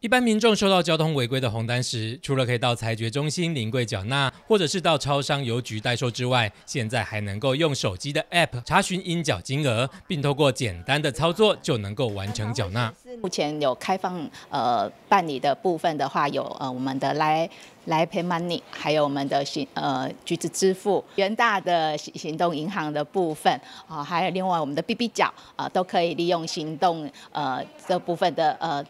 一般民众收到交通违规的红单时，除了可以到裁决中心临柜缴纳，或者是到超商邮局代收之外，现在还能够用手机的 App 查询应缴金额，并透过简单的操作就能够完成缴纳。目前有开放呃办理的部分的话，有呃我们的来来 Pay Money，还有我们的行呃橘子支付、元大的行行动银行的部分，啊，还有另外我们的 BB 缴啊，都可以利用行动呃这部分的呃。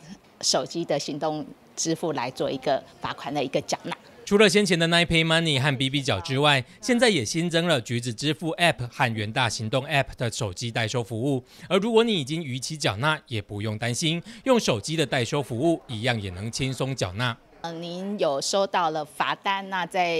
手机的行动支付来做一个罚款的一个缴纳。除了先前的 n i pay money 和 B B 缴之外，现在也新增了橘子支付 App 和元大行动 App 的手机代收服务。而如果你已经逾期缴纳，也不用担心，用手机的代收服务一样也能轻松缴纳。嗯，您有收到了罚单，那在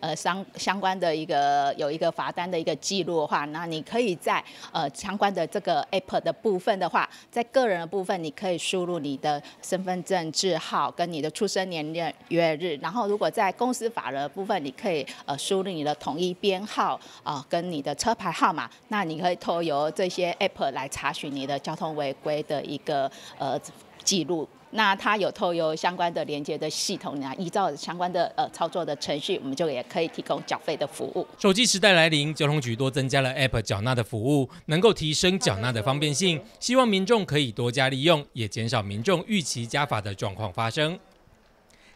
呃相相关的一个有一个罚单的一个记录的话，那你可以在呃相关的这个 app 的部分的话，在个人的部分，你可以输入你的身份证字号跟你的出生年月日，然后如果在公司法人的部分，你可以呃输入你的统一编号啊跟你的车牌号码，那你可以透由这些 app 来查询你的交通违规的一个呃。记录，那它有透过相关的连接的系统呢，依照相关的呃操作的程序，我们就也可以提供缴费的服务。手机时代来临，交通局多增加了 App 缴纳的服务，能够提升缴纳的方便性，希望民众可以多加利用，也减少民众逾期加法的状况发生。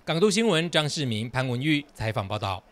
港都新闻张世明、潘文玉采访报道。